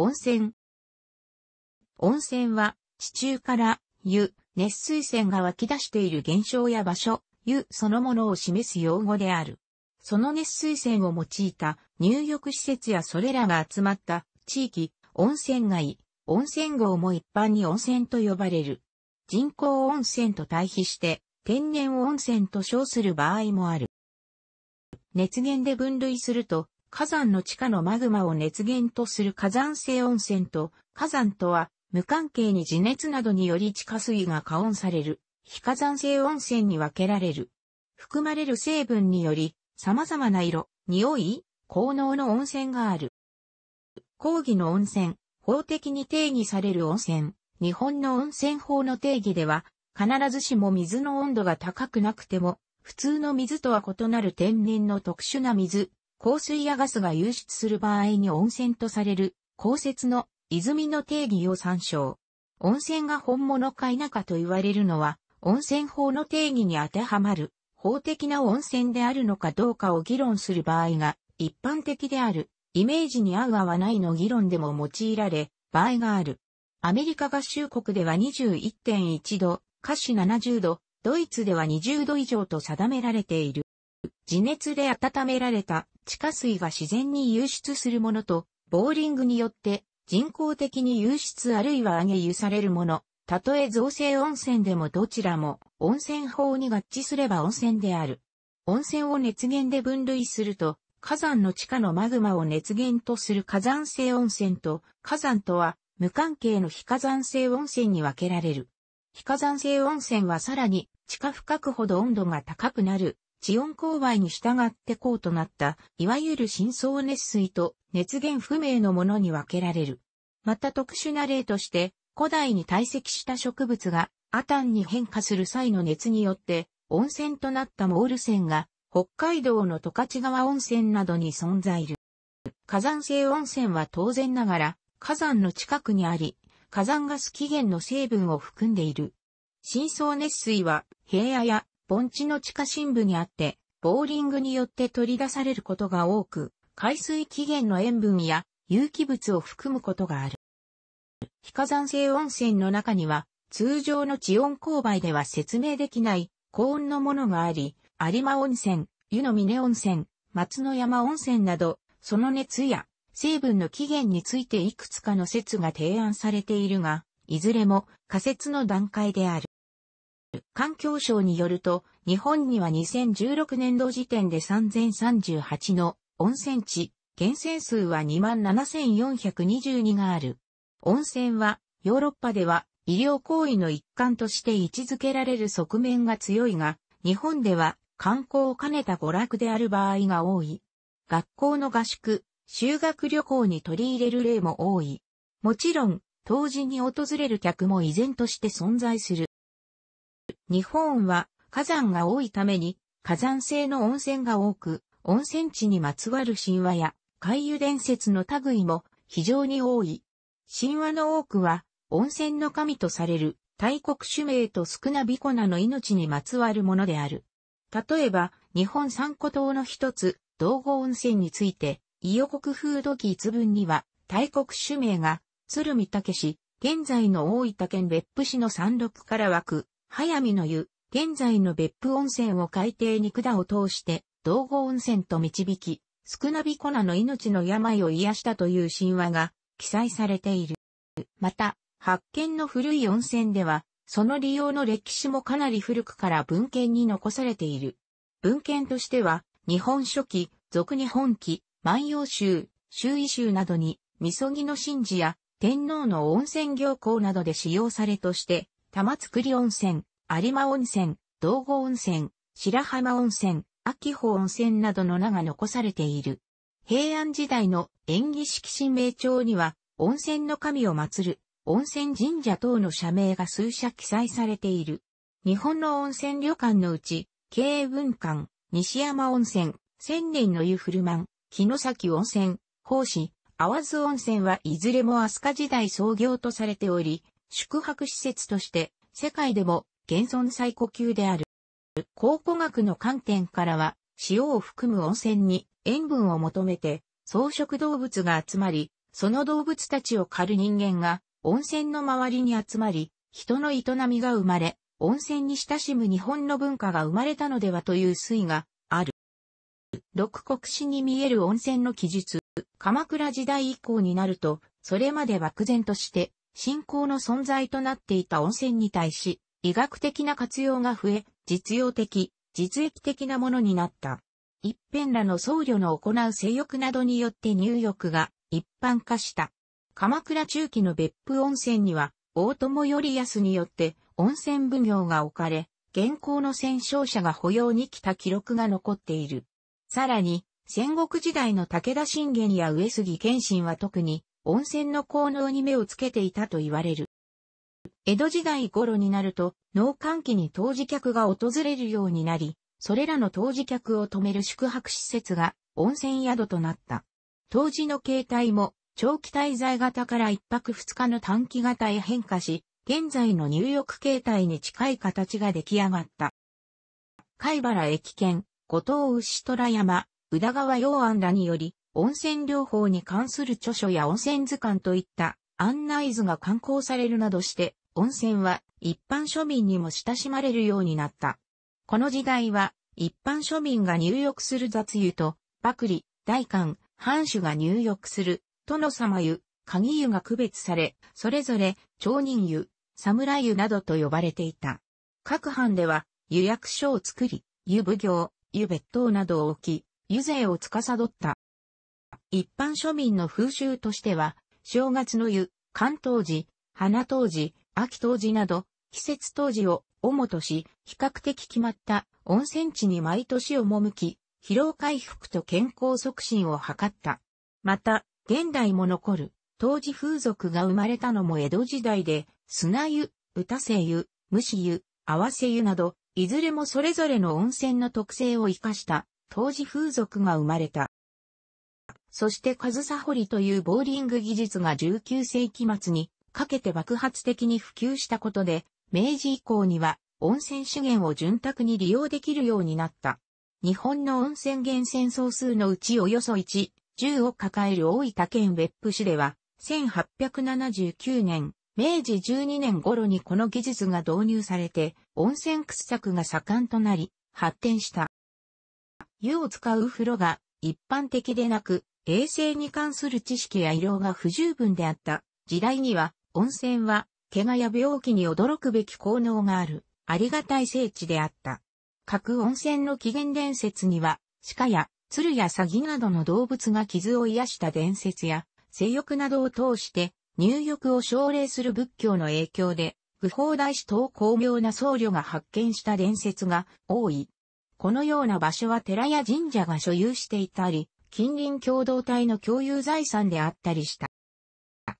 温泉。温泉は、地中から湯、熱水泉が湧き出している現象や場所、湯そのものを示す用語である。その熱水泉を用いた入浴施設やそれらが集まった地域、温泉街、温泉郷も一般に温泉と呼ばれる。人工温泉と対比して天然温泉と称する場合もある。熱源で分類すると火山の地下のマグマを熱源とする火山性温泉と、火山とは無関係に地熱などにより地下水が加温される、非火山性温泉に分けられる。含まれる成分により、様々な色、匂い、効能の温泉がある。講義の温泉、法的に定義される温泉、日本の温泉法の定義では、必ずしも水の温度が高くなくても、普通の水とは異なる天然の特殊な水、香水やガスが流出する場合に温泉とされる、降雪の泉の定義を参照。温泉が本物か否かと言われるのは、温泉法の定義に当てはまる、法的な温泉であるのかどうかを議論する場合が、一般的である、イメージに合う合わないの議論でも用いられ、場合がある。アメリカ合衆国では21.1度、華氏70度、ドイツでは20度以上と定められている。地熱で温められた地下水が自然に流出するものと、ボーリングによって人工的に流出あるいは揚げ湯されるもの、たとえ造成温泉でもどちらも温泉法に合致すれば温泉である。温泉を熱源で分類すると、火山の地下のマグマを熱源とする火山性温泉と、火山とは無関係の非火山性温泉に分けられる。非火山性温泉はさらに地下深くほど温度が高くなる地温勾配に従って高となった、いわゆる深層熱水と熱源不明のものに分けられる。また特殊な例として、古代に堆積した植物がアタンに変化する際の熱によって温泉となったモール泉が北海道の十勝川温泉などに存在る。火山性温泉は当然ながら火山の近くにあり、火山ガス起源の成分を含んでいる。深層熱水は平野や盆地の地下深部にあって、ボーリングによって取り出されることが多く、海水起源の塩分や有機物を含むことがある。非火山性温泉の中には、通常の地温勾配では説明できない高温のものがあり、有馬温泉、湯の峰温泉、松の山温泉など、その熱や成分の起源についていくつかの説が提案されているが、いずれも仮説の段階である。環境省によると、日本には2016年度時点で3038の温泉地、源泉数は27,422がある。温泉は、ヨーロッパでは医療行為の一環として位置づけられる側面が強いが、日本では観光を兼ねた娯楽である場合が多い。学校の合宿、修学旅行に取り入れる例も多い。もちろん、当時に訪れる客も依然として存在する。日本は火山が多いために火山性の温泉が多く、温泉地にまつわる神話や海遊伝説の類も非常に多い。神話の多くは温泉の神とされる大国主名と少なびこなの命にまつわるものである。例えば、日本三古島の一つ、道後温泉について、伊予国風土記一文には、大国主名が、鶴見武現在の大分県別府市の山麓から湧く、早見の湯、現在の別府温泉を海底に管を通して、道後温泉と導き、少なび粉の命の病を癒したという神話が記載されている。また、発見の古い温泉では、その利用の歴史もかなり古くから文献に残されている。文献としては、日本書紀、俗日本記、万葉集、周囲集などに、みそぎの神事や天皇の温泉行行などで使用されとして、玉造温泉、有馬温泉、道後温泉、白浜温泉、秋穂温泉などの名が残されている。平安時代の演技式神明帳には、温泉の神を祀る、温泉神社等の社名が数社記載されている。日本の温泉旅館のうち、慶文館、西山温泉、千年の湯古満、木崎温泉、奉子、淡津温泉はいずれも飛鳥時代創業とされており、宿泊施設として世界でも現存最古級である。考古学の観点からは、塩を含む温泉に塩分を求めて草食動物が集まり、その動物たちを狩る人間が温泉の周りに集まり、人の営みが生まれ、温泉に親しむ日本の文化が生まれたのではという推がある。六国史に見える温泉の記述、鎌倉時代以降になると、それまで漠然として信仰の存在となっていた温泉に対し、医学的な活用が増え、実用的、実益的なものになった。一辺らの僧侶の行う性欲などによって入浴が一般化した。鎌倉中期の別府温泉には、大友頼康によって温泉奉行が置かれ、現行の戦勝者が保養に来た記録が残っている。さらに、戦国時代の武田信玄や上杉謙信は特に、温泉の効能に目をつけていたと言われる。江戸時代頃になると、農閑期に当時客が訪れるようになり、それらの当時客を止める宿泊施設が温泉宿となった。当時の形態も長期滞在型から一泊二日の短期型へ変化し、現在の入浴形態に近い形が出来上がった。貝原駅圏、五島牛虎山、宇田川洋安らにより、温泉療法に関する著書や温泉図鑑といった案内図が刊行されるなどして、温泉は一般庶民にも親しまれるようになった。この時代は、一般庶民が入浴する雑湯と、b a リ、大官、藩主が入浴する、殿様湯、鍵湯が区別され、それぞれ、町人湯、侍湯などと呼ばれていた。各藩では、湯役所を作り、湯奉行、湯別当などを置き、湯税を司った。一般庶民の風習としては、正月の湯、関東時、花冬時、秋冬時など、季節冬時を主とし、比較的決まった温泉地に毎年赴き、疲労回復と健康促進を図った。また、現代も残る、当時風俗が生まれたのも江戸時代で、砂湯、豚せ湯、蒸し湯、合わせ湯など、いずれもそれぞれの温泉の特性を生かした、当時風俗が生まれた。そしてカズサホリというボーリング技術が19世紀末にかけて爆発的に普及したことで、明治以降には温泉資源を潤沢に利用できるようになった。日本の温泉源泉総数のうちおよそ1、10を抱える大分県別府市では、1879年、明治12年頃にこの技術が導入されて、温泉掘削が盛んとなり、発展した。湯を使う風呂が一般的でなく、衛生に関する知識や医療が不十分であった時代には、温泉は、怪我や病気に驚くべき効能がある、ありがたい聖地であった。各温泉の起源伝説には、鹿や鶴やサギなどの動物が傷を癒した伝説や、性欲などを通して、入浴を奨励する仏教の影響で、不法大師等巧妙な僧侶が発見した伝説が多い。このような場所は寺や神社が所有していたり、近隣共同体の共有財産であったりした。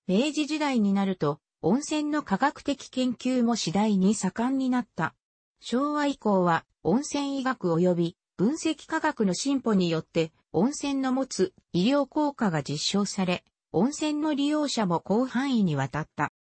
明治時代になると、温泉の科学的研究も次第に盛んになった。昭和以降は、温泉医学及び分析科学の進歩によって、温泉の持つ医療効果が実証され、温泉の利用者も広範囲にわたった。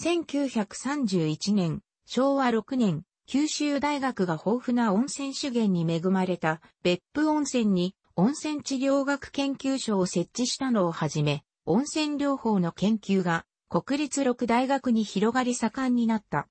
1931年、昭和6年、九州大学が豊富な温泉資源に恵まれた別府温泉に温泉治療学研究所を設置したのをはじめ、温泉療法の研究が国立六大学に広がり盛んになった。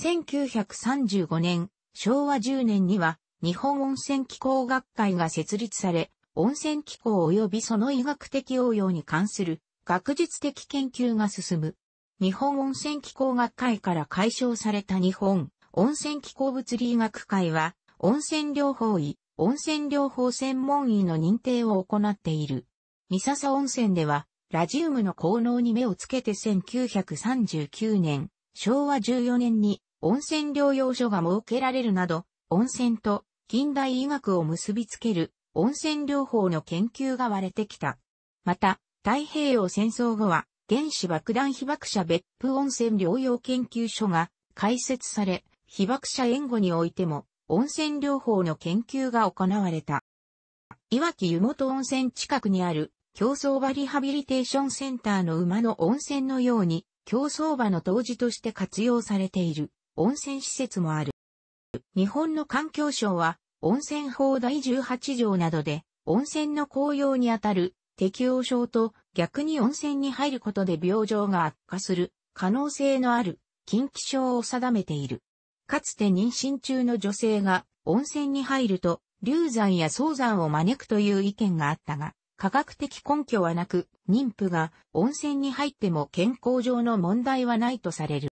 1935年、昭和10年には日本温泉機構学会が設立され、温泉機構及びその医学的応用に関する学術的研究が進む。日本温泉機構学会から解消された日本温泉機構物理医学会は温泉療法医、温泉療法専門医の認定を行っている。三笹温泉では、ラジウムの効能に目をつけて1939年、昭和14年に温泉療養所が設けられるなど、温泉と近代医学を結びつける温泉療法の研究が割れてきた。また、太平洋戦争後は、原子爆弾被爆者別府温泉療養研究所が開設され、被爆者援護においても温泉療法の研究が行われた。いわき湯本温泉近くにある競走馬リハビリテーションセンターの馬の温泉のように競走馬の当時として活用されている温泉施設もある。日本の環境省は温泉法第18条などで温泉の効用にあたる適応症と逆に温泉に入ることで病状が悪化する可能性のある近畿症を定めている。かつて妊娠中の女性が温泉に入ると流産や早産を招くという意見があったが、科学的根拠はなく、妊婦が温泉に入っても健康上の問題はないとされる。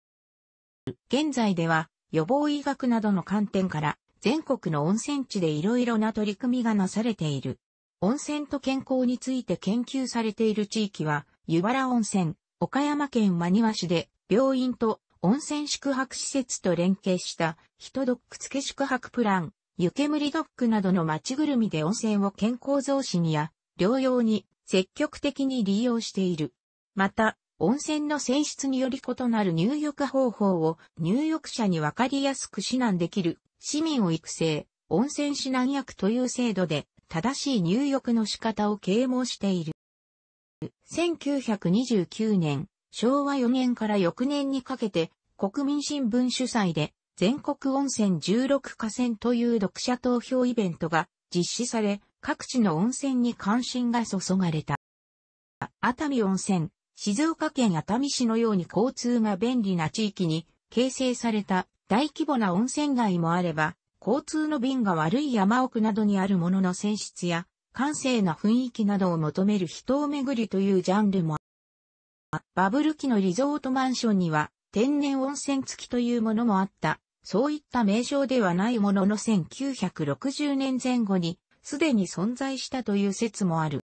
現在では予防医学などの観点から全国の温泉地でいろいろな取り組みがなされている。温泉と健康について研究されている地域は、湯原温泉、岡山県真庭市で病院と温泉宿泊施設と連携した人ドック付け宿泊プラン、湯煙ドックなどの街ぐるみで温泉を健康増進や療養に積極的に利用している。また、温泉の性質により異なる入浴方法を入浴者に分かりやすく指南できる市民を育成、温泉指南役という制度で正しい入浴の仕方を啓蒙している。1929年、昭和4年から翌年にかけて、国民新聞主催で、全国温泉16河川という読者投票イベントが実施され、各地の温泉に関心が注がれた。熱海温泉、静岡県熱海市のように交通が便利な地域に形成された大規模な温泉街もあれば、交通の便が悪い山奥などにあるものの選質や、閑静な雰囲気などを求める人を巡りというジャンルもバブル期のリゾートマンションには天然温泉付きというものもあった。そういった名称ではないものの1960年前後にすでに存在したという説もある。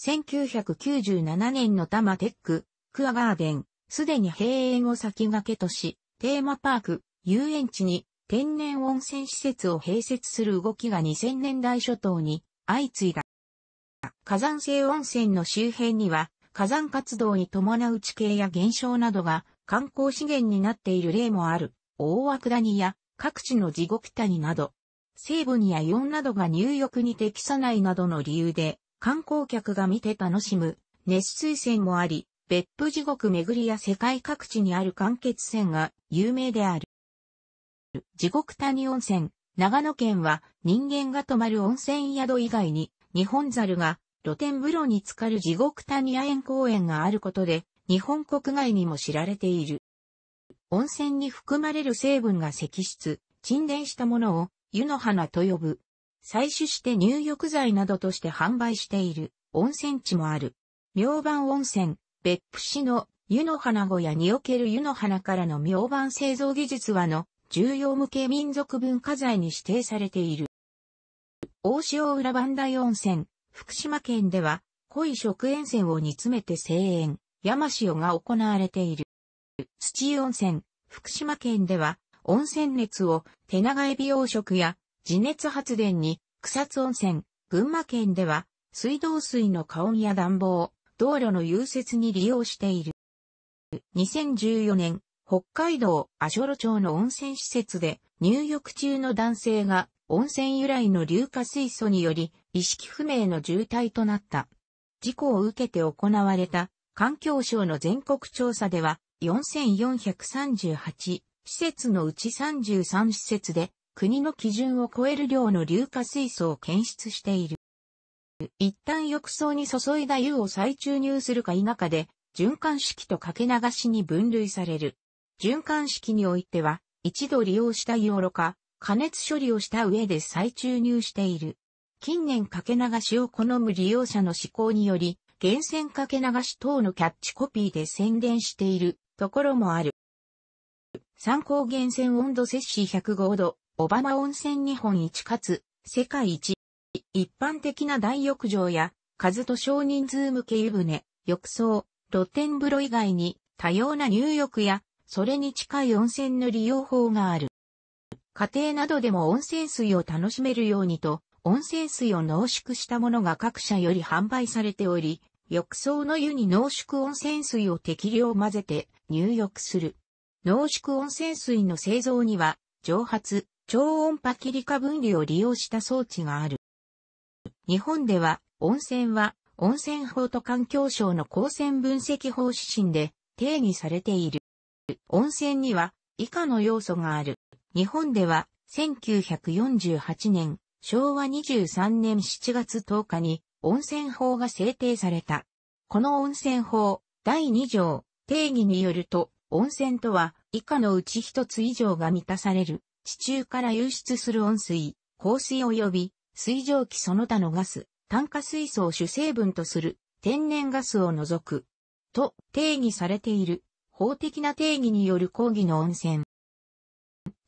1997年の多摩テック、クアガーデン、すでに閉園を先駆けとし、テーマパーク、遊園地に天然温泉施設を併設する動きが2000年代初頭に相次いだ。火山性温泉の周辺には火山活動に伴う地形や現象などが観光資源になっている例もある、大涌谷や各地の地獄谷など、西部にやイオンなどが入浴に適さないなどの理由で、観光客が見て楽しむ熱水泉もあり、別府地獄巡りや世界各地にある間欠泉が有名である。地獄谷温泉、長野県は人間が泊まる温泉宿以外に、日本猿が露天風呂に浸かる地獄谷亜鉛公園があることで、日本国外にも知られている。温泉に含まれる成分が析出、沈殿したものを湯の花と呼ぶ。採取して入浴剤などとして販売している温泉地もある。明盤温泉、別府市の湯の花小屋における湯の花からの明盤製造技術はの重要無形民族文化財に指定されている。大塩浦磐梯温泉、福島県では、濃い食塩泉を煮詰めて声援、山塩が行われている。土温泉、福島県では、温泉熱を手長エビ養殖や地熱発電に、草津温泉、群馬県では、水道水の加温や暖房、道路の融雪に利用している。2014年、北海道阿諸路町の温泉施設で入浴中の男性が温泉由来の硫化水素により意識不明の重体となった。事故を受けて行われた環境省の全国調査では4438施設のうち33施設で国の基準を超える量の硫化水素を検出している。一旦浴槽に注いだ湯を再注入するか否かで、循環式とかけ流しに分類される。循環式においては、一度利用した湯おろか、加熱処理をした上で再注入している。近年かけ流しを好む利用者の思考により、源泉かけ流し等のキャッチコピーで宣伝しているところもある。参考源泉温度摂氏105度、小浜温泉日本一かつ、世界一。一般的な大浴場や、数と少人数向け湯船、浴槽、露天風呂以外に多様な入浴や、それに近い温泉の利用法がある。家庭などでも温泉水を楽しめるようにと、温泉水を濃縮したものが各社より販売されており、浴槽の湯に濃縮温泉水を適量混ぜて入浴する。濃縮温泉水の製造には、蒸発、超音波切り化分離を利用した装置がある。日本では、温泉は、温泉法と環境省の光線分析法指針で定義されている。温泉には、以下の要素がある。日本では1948年、昭和23年7月10日に温泉法が制定された。この温泉法第2条定義によると、温泉とは以下のうち一つ以上が満たされる、地中から流出する温水、香水及び水蒸気その他のガス、炭化水素を主成分とする天然ガスを除く、と定義されている法的な定義による講義の温泉。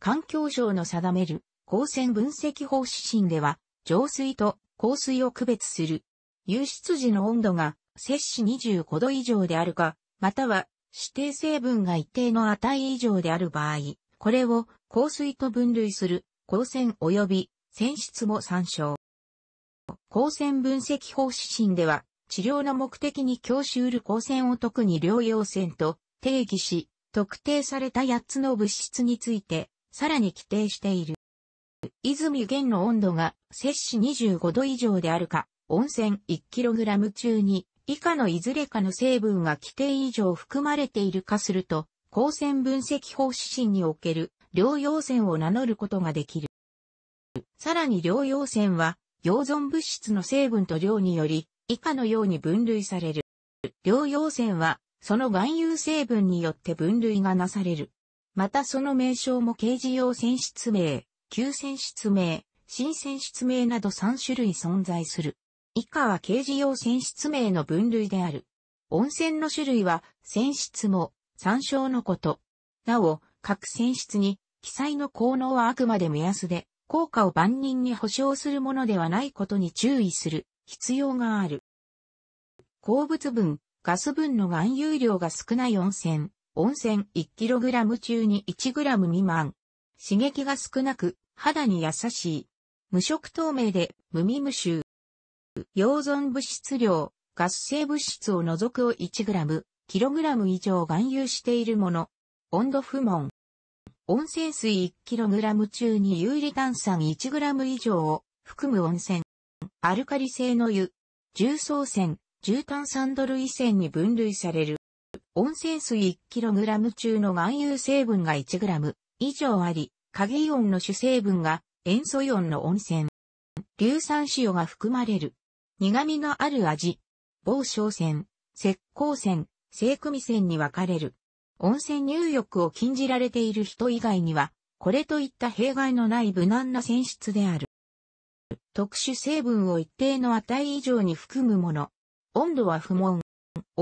環境省の定める光線分析法指針では、浄水と光水を区別する。湧出時の温度が摂氏25度以上であるか、または指定成分が一定の値以上である場合、これを光水と分類する光線及び泉質も参照。光線分析法指針では、治療の目的に供し得る光線を特に療養線と定義し、特定された8つの物質について、さらに規定している。泉源の温度が摂氏25度以上であるか、温泉 1kg 中に以下のいずれかの成分が規定以上含まれているかすると、光線分析法指針における療養線を名乗ることができる。さらに療養線は、溶存物質の成分と量により、以下のように分類される。療養線は、その含有成分によって分類がなされる。またその名称も刑事用選出名、旧選出名、新選出名など3種類存在する。以下は刑事用選出名の分類である。温泉の種類は、選出も、参照のこと。なお、各選出に、記載の効能はあくまで目安で、効果を万人に保証するものではないことに注意する必要がある。鉱物分、ガス分の含有量が少ない温泉、温泉 1kg 中に 1g 未満。刺激が少なく、肌に優しい。無色透明で無味無臭。溶存物質量、ガス性物質を除くを 1g、kg 以上含有しているもの。温度不問。温泉水 1kg 中に有利炭酸 1g 以上を含む温泉。アルカリ性の湯。重層泉、重炭酸ドル以泉に分類される。温泉水 1kg 中の含有成分が 1g 以上あり、影イオンの主成分が塩素イオンの温泉。硫酸塩が含まれる。苦味のある味。某潮泉、石膏泉、聖組泉に分かれる。温泉入浴を禁じられている人以外には、これといった弊害のない無難な泉質である。特殊成分を一定の値以上に含むもの。温度は不問。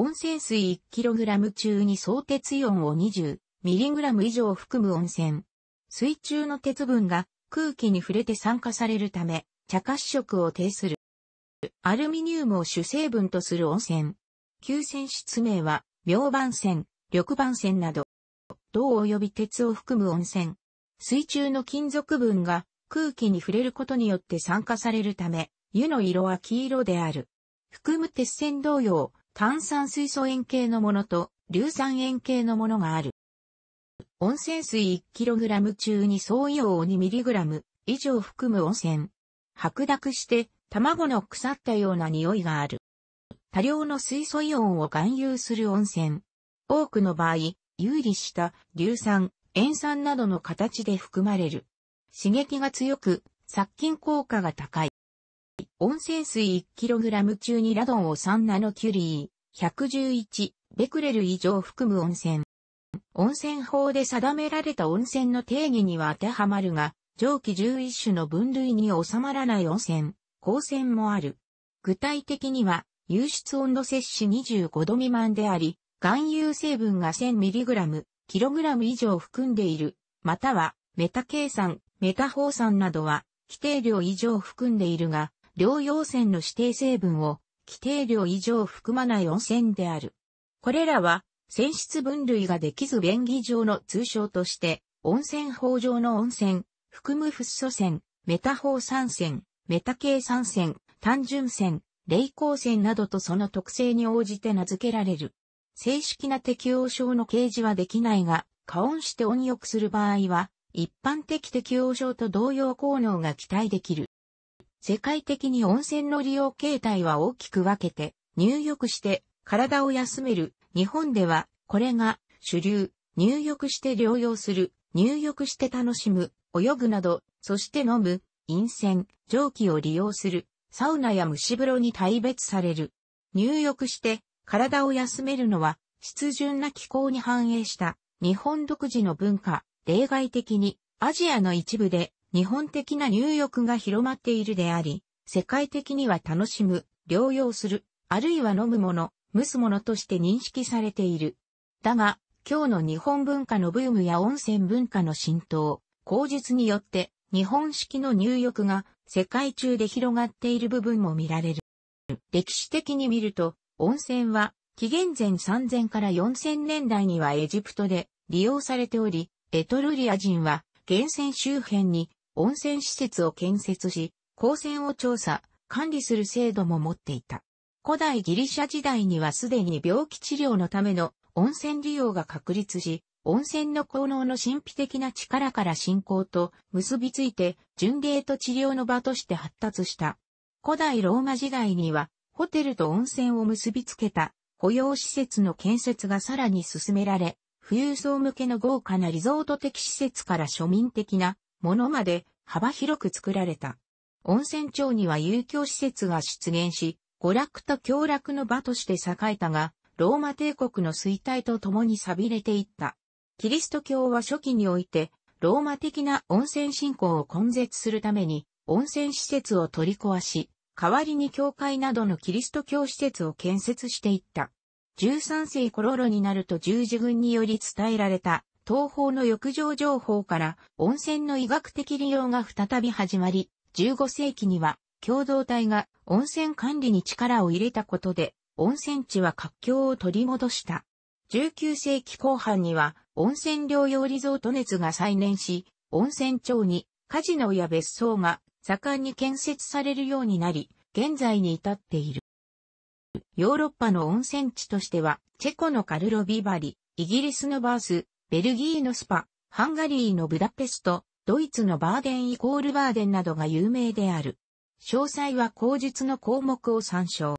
温泉水 1kg 中に相鉄イオンを 20mg 以上含む温泉。水中の鉄分が空気に触れて酸化されるため、茶褐色を呈する。アルミニウムを主成分とする温泉。急泉室名は、明板泉、緑板泉など、銅及び鉄を含む温泉。水中の金属分が空気に触れることによって酸化されるため、湯の色は黄色である。含む鉄線同様、炭酸水素塩系のものと硫酸塩系のものがある。温泉水 1kg 中に総硫黄 2mg 以上含む温泉。白濁して卵の腐ったような匂いがある。多量の水素イオンを含有する温泉。多くの場合、有利した硫酸、塩酸などの形で含まれる。刺激が強く、殺菌効果が高い。温泉水 1kg 中にラドンを3ナノキュリー、111、ベクレル以上含む温泉。温泉法で定められた温泉の定義には当てはまるが、上記11種の分類に収まらない温泉、光泉もある。具体的には、湧出温度摂取25度未満であり、含有成分が 1000mg、kg 以上含んでいる、または、メタ計算、メタ放酸などは、規定量以上含んでいるが、両養泉の指定成分を規定量以上含まない温泉である。これらは、泉質分類ができず便宜上の通称として、温泉法上の温泉、含むフッ素泉、メタ法酸泉、メタ系酸泉、単純泉、霊光泉などとその特性に応じて名付けられる。正式な適応症の掲示はできないが、加温して温浴する場合は、一般的適応症と同様効能が期待できる。世界的に温泉の利用形態は大きく分けて、入浴して体を休める。日本では、これが主流。入浴して療養する。入浴して楽しむ。泳ぐなど、そして飲む。陰泉、蒸気を利用する。サウナや蒸し風呂に大別される。入浴して体を休めるのは、湿潤な気候に反映した日本独自の文化、例外的にアジアの一部で日本的な入浴が広まっているであり、世界的には楽しむ、療養する、あるいは飲むもの、蒸すものとして認識されている。だが、今日の日本文化のブームや温泉文化の浸透、口実によって、日本式の入浴が世界中で広がっている部分も見られる。歴史的に見ると、温泉は紀元前3000から4000年代にはエジプトで利用されており、エトルリア人は源泉周辺に温泉施設を建設し、光線を調査、管理する制度も持っていた。古代ギリシャ時代にはすでに病気治療のための温泉利用が確立し、温泉の効能の神秘的な力から信仰と結びついて、巡礼と治療の場として発達した。古代ローマ時代には、ホテルと温泉を結びつけた保養施設の建設がさらに進められ、富裕層向けの豪華なリゾート的施設から庶民的なものまで幅広く作られた。温泉町には遊興施設が出現し、娯楽と協楽の場として栄えたが、ローマ帝国の衰退とともに錆びれていった。キリスト教は初期において、ローマ的な温泉信仰を根絶するために、温泉施設を取り壊し、代わりに教会などのキリスト教施設を建設していった。13世頃になると十字軍により伝えられた東方の浴場情報から温泉の医学的利用が再び始まり、15世紀には共同体が温泉管理に力を入れたことで、温泉地は活況を取り戻した。19世紀後半には温泉療養リゾート熱が再燃し、温泉町にカジノや別荘が盛んに建設されるようになり、現在に至っている。ヨーロッパの温泉地としては、チェコのカルロビバリ、イギリスのバース、ベルギーのスパ、ハンガリーのブダペスト、ドイツのバーデンイコールバーデンなどが有名である。詳細は口述の項目を参照。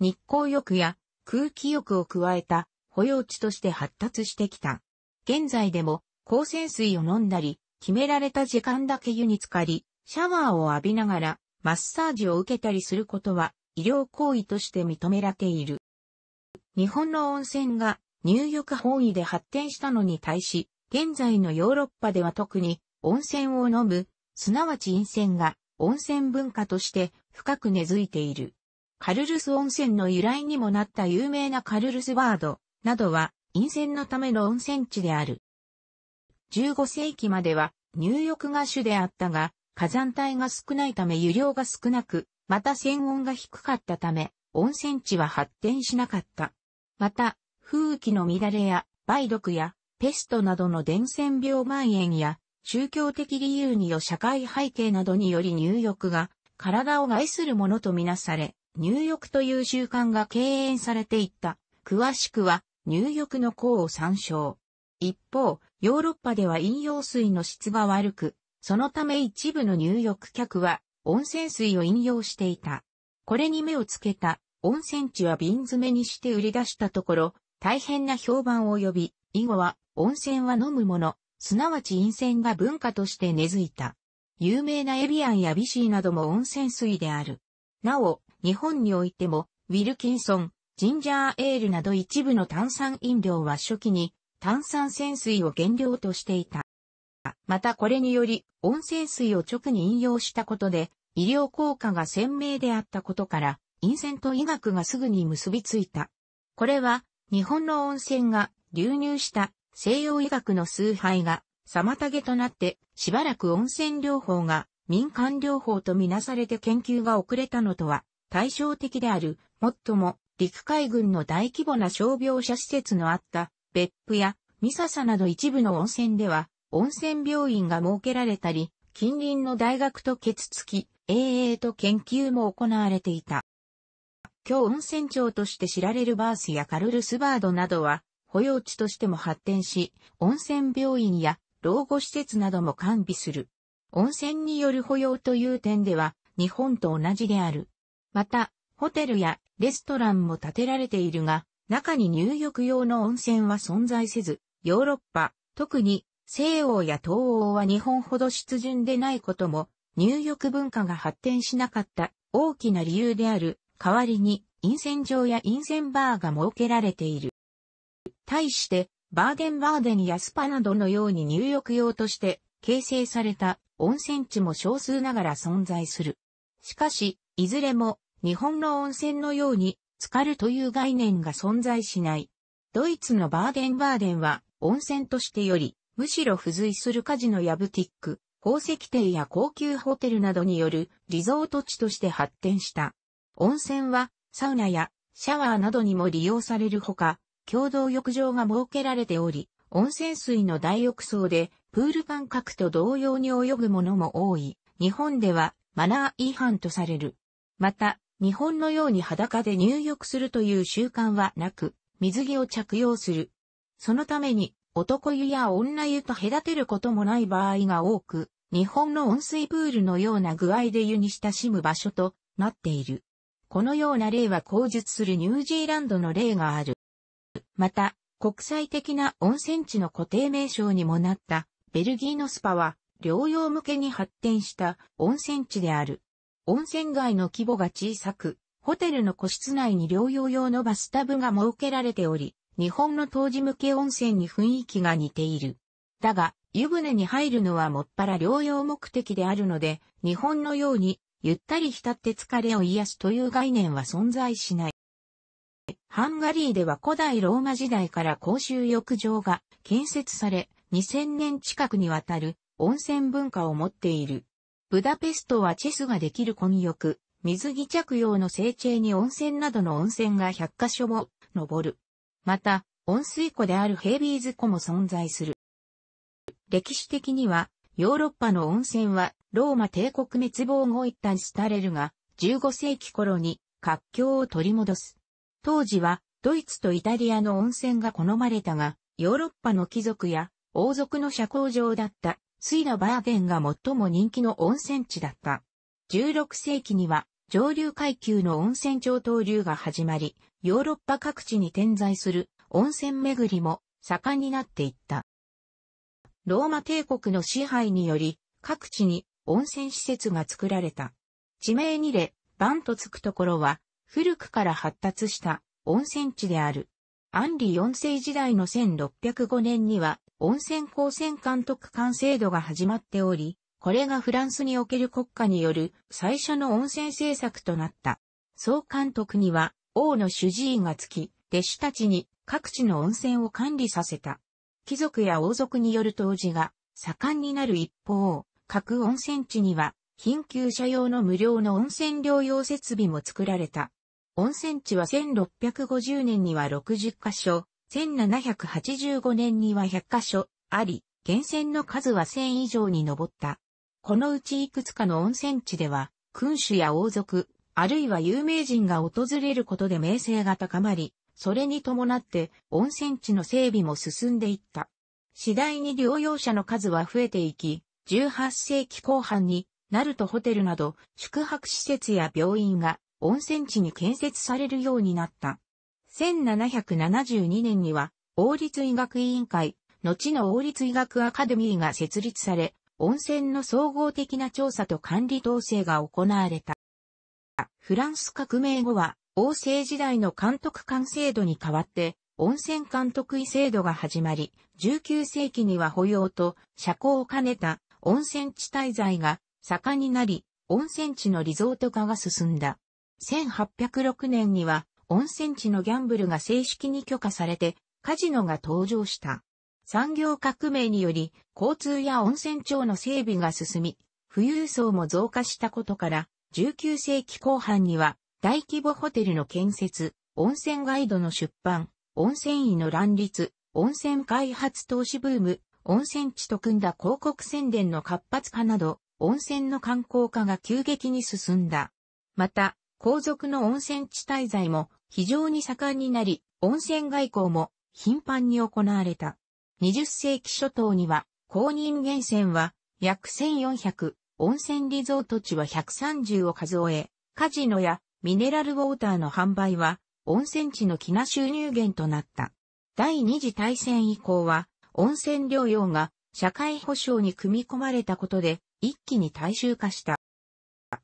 日光浴や空気浴を加えた保養地として発達してきた。現在でも、光泉水を飲んだり、決められた時間だけ湯に浸かり、シャワーを浴びながら、マッサージを受けたりすることは、医療行為として認められている。日本の温泉が入浴本位で発展したのに対し、現在のヨーロッパでは特に温泉を飲む、すなわち陰泉が温泉文化として深く根付いている。カルルス温泉の由来にもなった有名なカルルスワードなどは陰泉のための温泉地である。15世紀までは入浴が主であったが、火山帯が少ないため湯量が少なく、また泉温が低かったため、温泉地は発展しなかった。また、風紀の乱れや、梅毒や、ペストなどの伝染病蔓延や、宗教的理由による社会背景などにより入浴が、体を害するものとみなされ、入浴という習慣が敬遠されていった。詳しくは、入浴の項を参照。一方、ヨーロッパでは飲用水の質が悪く、そのため一部の入浴客は温泉水を飲用していた。これに目をつけた温泉地は瓶詰めにして売り出したところ、大変な評判を呼び、以後は温泉は飲むもの、すなわち陰泉が文化として根付いた。有名なエビアンやビシーなども温泉水である。なお、日本においても、ウィルキンソン、ジンジャーエールなど一部の炭酸飲料は初期に炭酸泉水を原料としていた。またこれにより、温泉水を直に飲用したことで、医療効果が鮮明であったことから、陰泉と医学がすぐに結びついた。これは、日本の温泉が流入した西洋医学の崇拝が妨げとなってしばらく温泉療法が民間療法とみなされて研究が遅れたのとは対照的である、もっとも陸海軍の大規模な傷病者施設のあった別府やササなど一部の温泉では温泉病院が設けられたり、近隣の大学と結つき、AA と研究も行われていた。今日温泉町として知られるバースやカルルスバードなどは、保養地としても発展し、温泉病院や老後施設なども完備する。温泉による保養という点では、日本と同じである。また、ホテルやレストランも建てられているが、中に入浴用の温泉は存在せず、ヨーロッパ、特に西欧や東欧は日本ほど湿潤でないことも、入浴文化が発展しなかった大きな理由である代わりに陰線場や陰線バーが設けられている。対して、バーデンバーデンやスパなどのように入浴用として形成された温泉地も少数ながら存在する。しかし、いずれも日本の温泉のように浸かるという概念が存在しない。ドイツのバーデンバーデンは温泉としてより、むしろ付随するカジノやブティック、宝石店や高級ホテルなどによるリゾート地として発展した。温泉は、サウナやシャワーなどにも利用されるほか、共同浴場が設けられており、温泉水の大浴槽で、プール感覚と同様に泳ぐものも多い。日本では、マナー違反とされる。また、日本のように裸で入浴するという習慣はなく、水着を着用する。そのために、男湯や女湯と隔てることもない場合が多く、日本の温水プールのような具合で湯に親しむ場所となっている。このような例は口述するニュージーランドの例がある。また、国際的な温泉地の固定名称にもなったベルギーのスパは療養向けに発展した温泉地である。温泉街の規模が小さく、ホテルの個室内に療養用のバスタブが設けられており、日本の当時向け温泉に雰囲気が似ている。だが、湯船に入るのはもっぱら療養目的であるので、日本のようにゆったり浸って疲れを癒しという概念は存在しない。ハンガリーでは古代ローマ時代から公衆浴場が建設され、2000年近くにわたる温泉文化を持っている。ブダペストはチェスができる混浴、水着着用の整形に温泉などの温泉が100カ所も上る。また、温水湖であるヘイビーズ湖も存在する。歴史的には、ヨーロッパの温泉は、ローマ帝国滅亡後一旦廃れるが、15世紀頃に活況を取り戻す。当時は、ドイツとイタリアの温泉が好まれたが、ヨーロッパの貴族や王族の社交場だったスイナバーゲンが最も人気の温泉地だった。16世紀には上流階級の温泉上等流が始まり、ヨーロッパ各地に点在する温泉巡りも盛んになっていった。ローマ帝国の支配により、各地に温泉施設が作られた。地名にれ、バンとつくところは、古くから発達した温泉地である。アンリ4世時代の1605年には、温泉公選監督官制度が始まっており、これがフランスにおける国家による最初の温泉政策となった。総監督には王の主治医がつき、弟子たちに各地の温泉を管理させた。貴族や王族による当時が盛んになる一方、各温泉地には貧窮者用の無料の温泉療養設備も作られた。温泉地は1650年には60カ所、1785年には100カ所あり、源泉の数は1000以上に上った。このうちいくつかの温泉地では、君主や王族、あるいは有名人が訪れることで名声が高まり、それに伴って温泉地の整備も進んでいった。次第に療養者の数は増えていき、18世紀後半になるとホテルなど宿泊施設や病院が温泉地に建設されるようになった。1772年には王立医学委員会、後の王立医学アカデミーが設立され、温泉の総合的な調査と管理統制が行われた。フランス革命後は王政時代の監督官制度に代わって、温泉監督医制度が始まり、19世紀には保養と社交を兼ねた温泉地滞在が盛んになり、温泉地のリゾート化が進んだ。1806年には温泉地のギャンブルが正式に許可されて、カジノが登場した。産業革命により、交通や温泉町の整備が進み、富裕層も増加したことから、19世紀後半には大規模ホテルの建設、温泉ガイドの出版、温泉医の乱立、温泉開発投資ブーム、温泉地と組んだ広告宣伝の活発化など、温泉の観光化が急激に進んだ。また、皇族の温泉地滞在も非常に盛んになり、温泉外交も頻繁に行われた。20世紀初頭には、公認源泉は約1400、温泉リゾート地は130を数え、カジノやミネラルウォーターの販売は、温泉地の気な収入源となった。第二次大戦以降は、温泉療養が社会保障に組み込まれたことで、一気に大衆化した。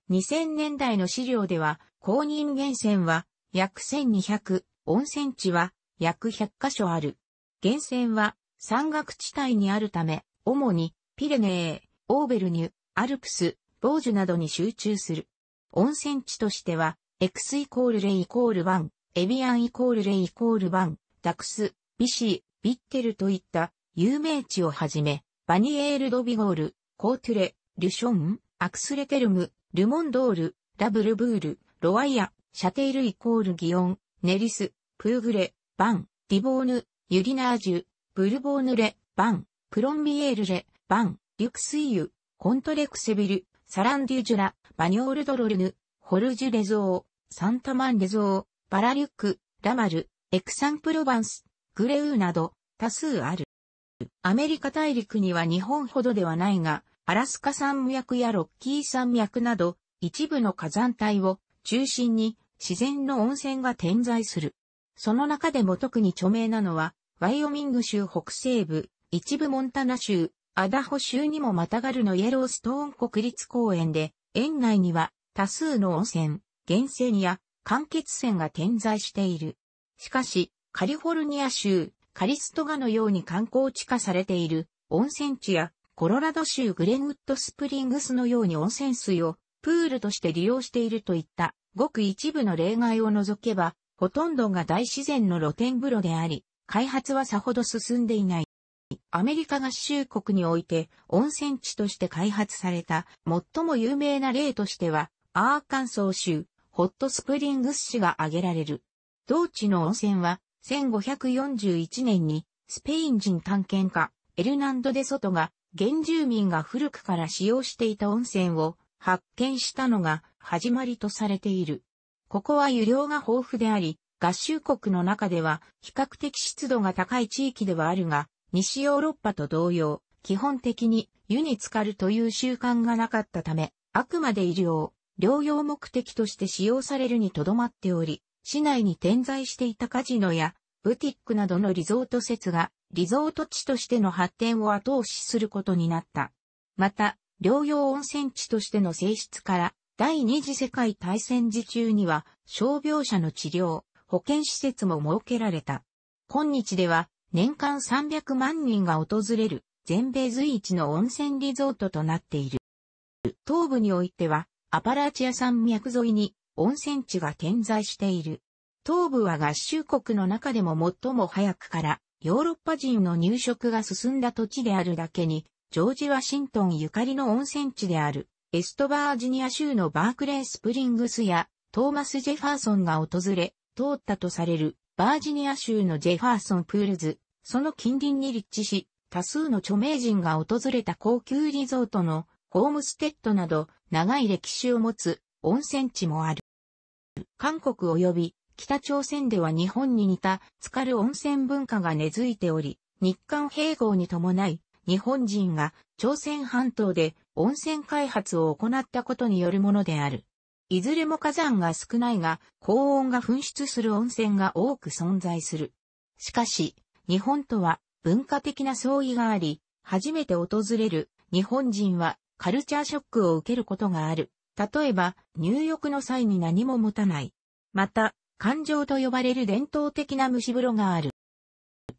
2000年代の資料では、公認源泉は約1200、温泉地は約100カ所ある。源泉は山岳地帯にあるため、主にピレネー、オーベルニュ、アルプス、ボージュなどに集中する。温泉地としては、x イコールレイイコール1、エビアンイコールレイイコール1、ダクス、ビシー、ビッテルといった有名地をはじめ、バニエール・ドビゴール、コートゥレ、リュション、アクスレテルム、ルモンドール、ラブルブール、ロワイア、シャテイルイコールギオン、ネリス、プーグレ、バン、ディボーヌ、ユリナージュ、ブルボーヌレ、バン、プロンビエールレ、バン、リュクスイユ、コントレクセビル、サランデュジュラ、バニオールドロルヌ、ホルジュレゾー、サンタマンレゾー、バラリュック、ラマル、エクサンプロバンス、グレウーなど多数ある。アメリカ大陸には日本ほどではないが、アラスカ山脈やロッキー山脈など一部の火山帯を中心に自然の温泉が点在する。その中でも特に著名なのは、ワイオミング州北西部、一部モンタナ州、アダホ州にもまたがるのイエローストーン国立公園で、園内には多数の温泉、源泉や間欠泉が点在している。しかし、カリフォルニア州、カリストガのように観光地化されている温泉地やコロラド州グレンウッドスプリングスのように温泉水をプールとして利用しているといったごく一部の例外を除けばほとんどが大自然の露天風呂であり開発はさほど進んでいない。アメリカ合衆国において温泉地として開発された最も有名な例としてはアーカンソー州ホットスプリングス市が挙げられる。同地の温泉は、1541年に、スペイン人探検家、エルナンド・デ・ソトが、原住民が古くから使用していた温泉を発見したのが始まりとされている。ここは湯量が豊富であり、合衆国の中では比較的湿度が高い地域ではあるが、西ヨーロッパと同様、基本的に湯に浸かるという習慣がなかったため、あくまで医療、療養目的として使用されるにとどまっており、市内に点在していたカジノやブティックなどのリゾート施設がリゾート地としての発展を後押しすることになった。また、療養温泉地としての性質から第二次世界大戦時中には傷病者の治療、保健施設も設けられた。今日では年間300万人が訪れる全米随一の温泉リゾートとなっている。東部においてはアパラチア山脈沿いに温泉地が点在している。東部は合衆国の中でも最も早くからヨーロッパ人の入植が進んだ土地であるだけに、ジョージ・ワシントンゆかりの温泉地であるエストバージニア州のバークレー・スプリングスやトーマス・ジェファーソンが訪れ、通ったとされるバージニア州のジェファーソン・プールズ、その近隣に立地し、多数の著名人が訪れた高級リゾートのホームステッドなど長い歴史を持つ温泉地もある。韓国及び北朝鮮では日本に似た浸かる温泉文化が根付いており、日韓併合に伴い日本人が朝鮮半島で温泉開発を行ったことによるものである。いずれも火山が少ないが、高温が噴出する温泉が多く存在する。しかし、日本とは文化的な相違があり、初めて訪れる日本人はカルチャーショックを受けることがある。例えば、入浴の際に何も持たない。また、感情と呼ばれる伝統的な蒸し風呂がある。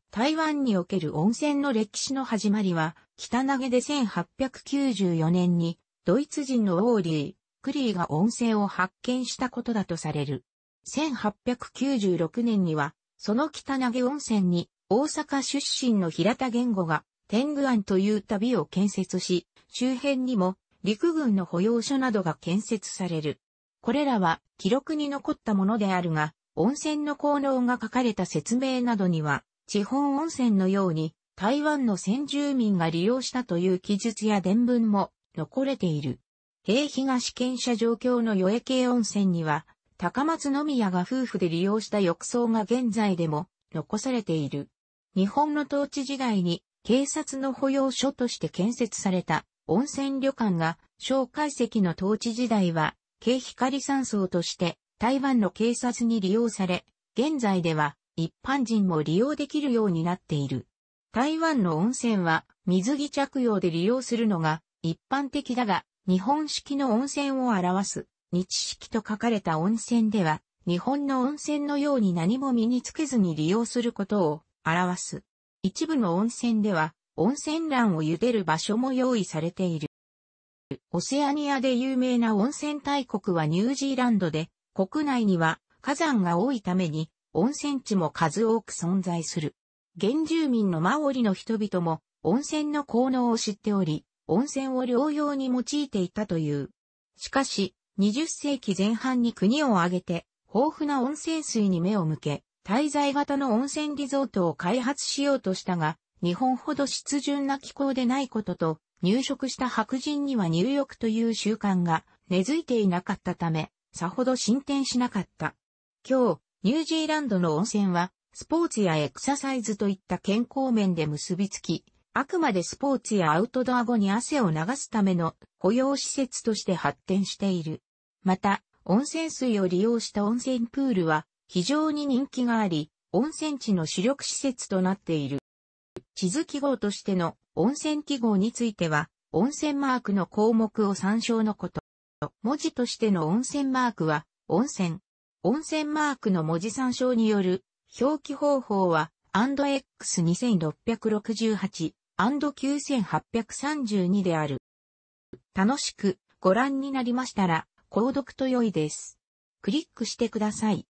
台湾における温泉の歴史の始まりは、北投げで1894年に、ドイツ人のウォーリー、クリーが温泉を発見したことだとされる。1896年には、その北投げ温泉に、大阪出身の平田玄吾が、天狗庵という旅を建設し、周辺にも陸軍の保養所などが建設される。これらは記録に残ったものであるが、温泉の効能が書かれた説明などには、地方温泉のように台湾の先住民が利用したという記述や伝聞も残れている。平東県社状況の与え系温泉には、高松宮が夫婦で利用した浴槽が現在でも残されている。日本の統治時代に警察の保養所として建設された温泉旅館が、蒋介石の統治時代は、軽光山荘として台湾の警察に利用され、現在では一般人も利用できるようになっている。台湾の温泉は水着着用で利用するのが一般的だが、日本式の温泉を表す日式と書かれた温泉では、日本の温泉のように何も身につけずに利用することを表す。一部の温泉では温泉卵を茹でる場所も用意されている。オセアニアで有名な温泉大国はニュージーランドで、国内には火山が多いために温泉地も数多く存在する。原住民のマオリの人々も温泉の効能を知っており、温泉を療養に用いていたという。しかし、20世紀前半に国を挙げて、豊富な温泉水に目を向け、滞在型の温泉リゾートを開発しようとしたが、日本ほど湿潤な気候でないことと、入植した白人には入浴という習慣が根付いていなかったため、さほど進展しなかった。今日、ニュージーランドの温泉は、スポーツやエクササイズといった健康面で結びつき、あくまでスポーツやアウトドア後に汗を流すための保養施設として発展している。また、温泉水を利用した温泉プールは非常に人気があり、温泉地の主力施設となっている。地図記号としての温泉記号については、温泉マークの項目を参照のこと。文字としての温泉マークは、温泉。温泉マークの文字参照による表記方法は、&X2668、&9832 である。楽しくご覧になりましたら、購読と良いです。クリックしてください。